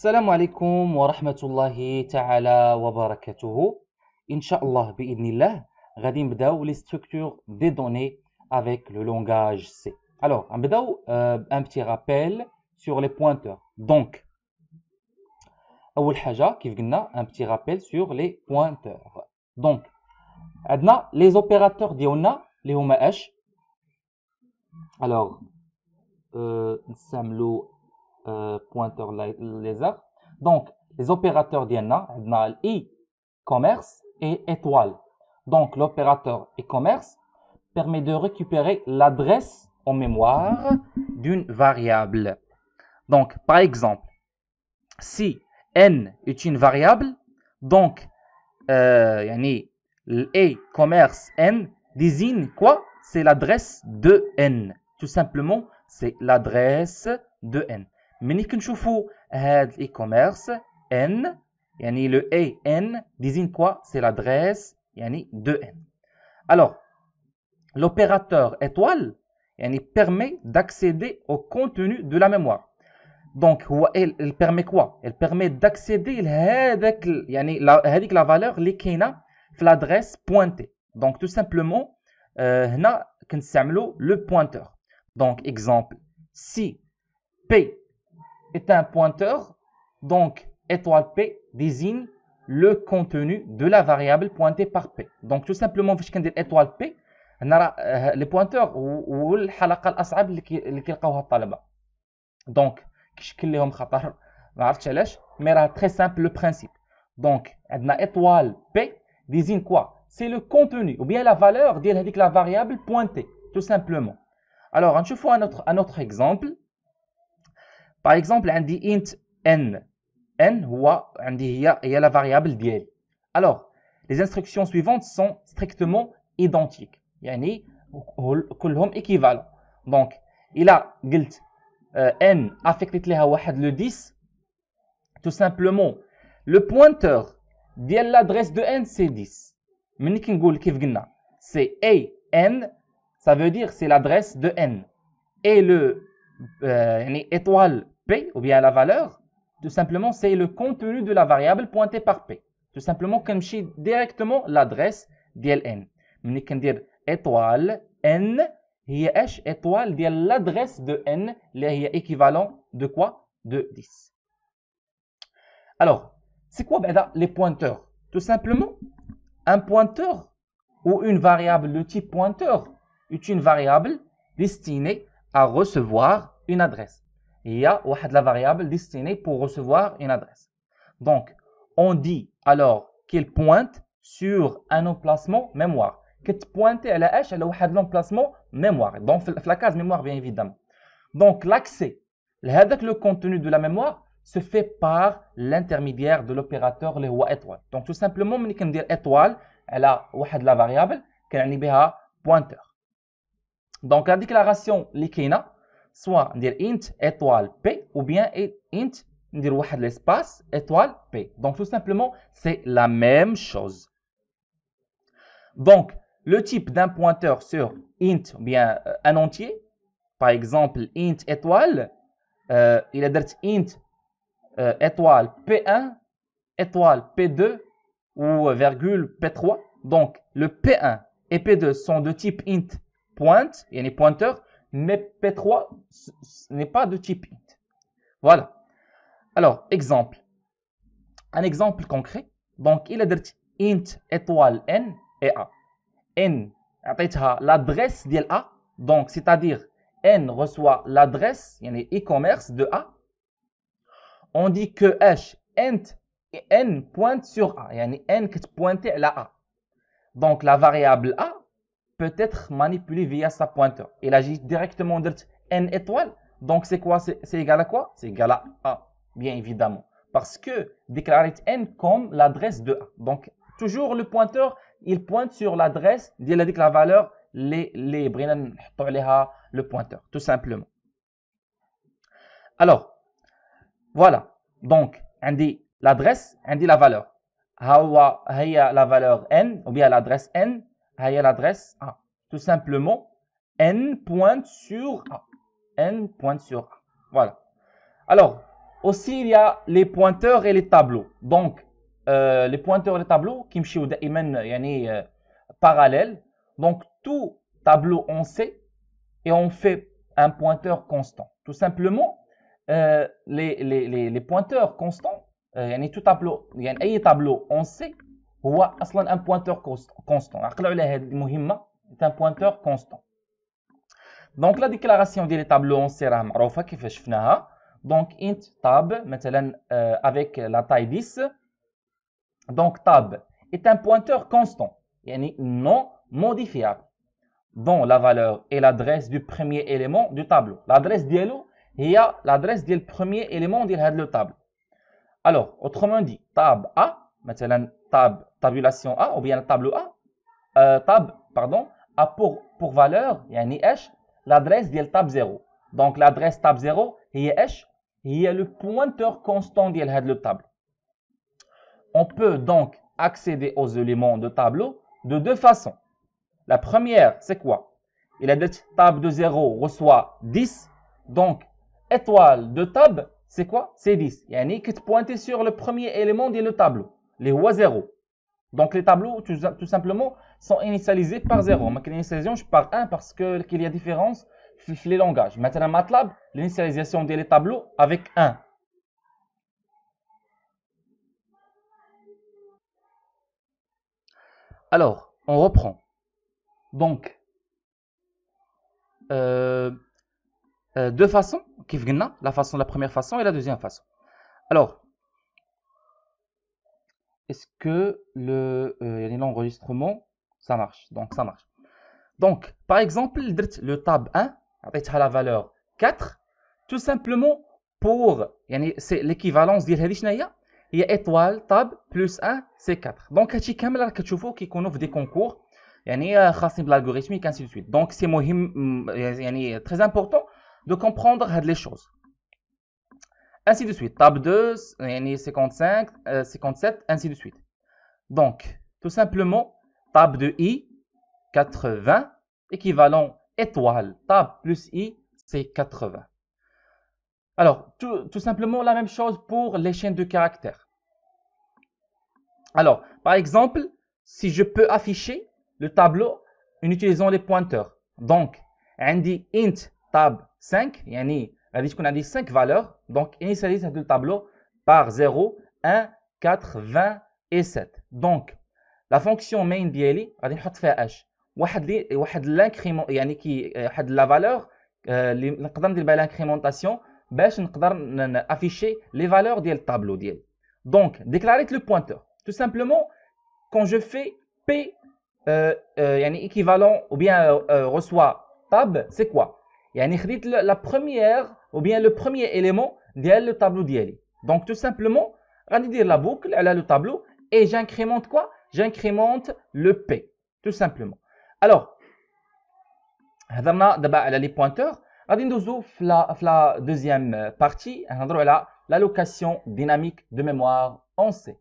السلام عليكم ورحمة الله تعالى وبركاته إن شاء الله بإذن الله غادي نبداو لي ستركتور دي دوني افيك لو لونغاج سي الوغ نبداو ان بتي رابيل سور لي بوانتور دونك أول حاجة كيف قلنا ان بتي رابيل سور لي بوانتور دونك عندنا لي زوبيراتور ديالنا اللي هما اش الوغ euh, نستعملو Euh, pointeur laser. Donc, les opérateurs d'INA, on a e-commerce et étoile. Donc, l'opérateur e-commerce permet de récupérer l'adresse en mémoire d'une variable. Donc, par exemple, si n est une variable, donc, euh, l'e-commerce n désigne quoi C'est l'adresse de n. Tout simplement, c'est l'adresse de n. Mini e head e-commerce n, يعني le a n désigne quoi c'est l'adresse de de n alors l'opérateur étoile permet d'accéder au contenu de la mémoire donc elle permet quoi elle permet d'accéder à avec la valeur qui est l'adresse pointée donc tout simplement euh, nous le pointeur donc exemple si p est un pointeur, donc étoile P désigne le contenu de la variable pointée par P. Donc tout simplement, vais dire étoile P, euh, les ou ou والحلقه الاصعب اللي Donc, quest donc vous لهم خطر que vous علاش mais, mais très très simple le principe. Donc, étoile P désigne quoi C'est le contenu ou bien la valeur de la variable pointée tout simplement. Alors, on un autre, un autre exemple par exemple عندي int n n هو عندي هي هي la variable alors les instructions suivantes sont strictement identiques يعني كلهم équivalent donc il a gilt n affecte ليها واحد le 10 tout simplement le pointeur ديال l'adresse de n c'est 10 ملي كنقول كيف قلنا c'est a n ça veut dire c'est l'adresse de n et le étoile P, ou bien la valeur, tout simplement, c'est le contenu de la variable pointée par P. Tout simplement, comme si directement l'adresse d'LN. On peut dire étoile N, هي étoile l'adresse de N, l'équivalent équivalent de quoi De 10. Alors, c'est quoi ben les pointeurs Tout simplement, un pointeur ou une variable de type pointeur est une variable destinée à recevoir une adresse il y a la variable destinée pour recevoir une adresse. Donc, on dit alors qu'elle pointe sur un emplacement mémoire. Que pointe à la h, elle a l'emplacement mémoire. Donc, la case mémoire, bien évidemment. Donc, l'accès, avec le contenu de la mémoire, se fait par l'intermédiaire de l'opérateur le roi étoile. Donc, tout simplement, on dit dire étoile, elle a la variable, qu'elle a pointeur. Donc, la déclaration, l'ikina, soit int étoile p ou bien int ندير l'espace étoile p. Donc tout simplement, c'est la même chose. Donc le type d'un pointeur sur int ou bien euh, un entier, par exemple int étoile, euh, il est d'être int euh, étoile p1, étoile p2 ou virgule p3. Donc le p1 et p2 sont de type int pointe, il y a des pointeurs, mais P3 n'est pas de type int. Voilà. Alors, exemple. Un exemple concret. Donc, il a dit int étoile n et a. n, l'adresse de l'a. Donc, c'est-à-dire, n reçoit l'adresse, il y a e-commerce de a. On dit que h, int, n pointe sur a. Il y a n qui pointe à la a. Donc, la variable a, peut être manipulé via sa pointeur. Il agit directement de n étoile. Donc, c'est quoi C'est égal à quoi C'est égal à A, bien évidemment. Parce que déclarer n comme l'adresse de A. Donc, toujours le pointeur, il pointe sur l'adresse, il que la valeur les les le pointeur, tout simplement. Alors, voilà. Donc, on dit l'adresse, on dit la valeur. Hawa, la valeur n, ou bien l'adresse n, a l'adresse A. Tout simplement, n pointe sur A. n pointe sur A. Voilà. Alors, aussi, il y a les pointeurs et les tableaux. Donc, euh, les pointeurs et les tableaux, qui me da'iman, parallèle Donc, tout tableau, on sait, et on fait un pointeur constant. Tout simplement, euh, les, pointeurs constants, euh, tout tableau, il y a un tableau, on sait, ou un pointeur constant. est un pointeur constant. Donc la déclaration du tableau sera Maroufak qui fait ce Donc int tab, euh, avec la taille 10. Donc tab est un pointeur constant, il est non modifiable. dont la valeur est l'adresse du premier élément du tableau. L'adresse d'elou est l'adresse l'adresse du premier élément du tableau. Alors autrement dit, tab a mettez-là tab tabulation A ou bien le tableau A, table, euh, tab, pardon, a pour, pour valeur, un h, l'adresse de table 0. Donc l'adresse tab 0, il y a h, il y a le pointeur constant de la table. On peut donc accéder aux éléments de tableau de deux façons. La première, c'est quoi Il a dit table de 0 reçoit 10. Donc, étoile de table, c'est quoi C'est 10. il a qui est pointée sur le premier élément de le tableau, les 0. Donc les tableaux, tout, simplement, sont initialisés par 0. Mhm. Mais l'initialisation, je par 1 parce qu'il y a différence entre les langages. Maintenant, MATLAB, l'initialisation des tableaux avec 1. Alors, on reprend. Donc, euh, euh, deux façons, la façon, la première façon et la deuxième façon. Alors, est-ce que le euh, l'enregistrement ça marche donc ça marche donc par exemple le tab 1 à la valeur 4 tout simplement pour c'est l'équivalence ديال هذه شنو y étoile tab plus 1 c'est 4 donc des كامل qui كتشوفوا des concours دي كونكور يعني خاصين بالالغوريثميك ainsi de suite donc c'est mm, très important de comprendre les choses ainsi de suite. Table 2, 55, 57, ainsi de suite. Donc, tout simplement, table de I, 80, équivalent étoile, table plus I, c'est 80. Alors, tout, simplement la même chose pour les chaînes de caractères. Alors, par exemple, si je peux afficher le tableau en utilisant les pointeurs. Donc, Andy int tab 5, yani on a dit qu'on a 5 valeurs. Donc, initialise le tableau par 0, 1, 4, 20 et 7. Donc, la fonction main d'Ieli, on va faire H. L'incrément, yani qui euh, la valeur, euh, l'incrémentation, on afficher les valeurs du tableau. Donc, déclarer le pointeur. Tout simplement, quand je fais P, euh, équivalent ou bien reçoit tab, c'est quoi yani, La première ou bien le premier élément le tableau donc tout simplement dire la boucle elle a le tableau et j'incrémente quoi j'incrémente le p tout simplement alors d'abord, elle les les pointeurs. غادي ندوزو la, la deuxième euh, partie, l'allocation dynamique de mémoire en C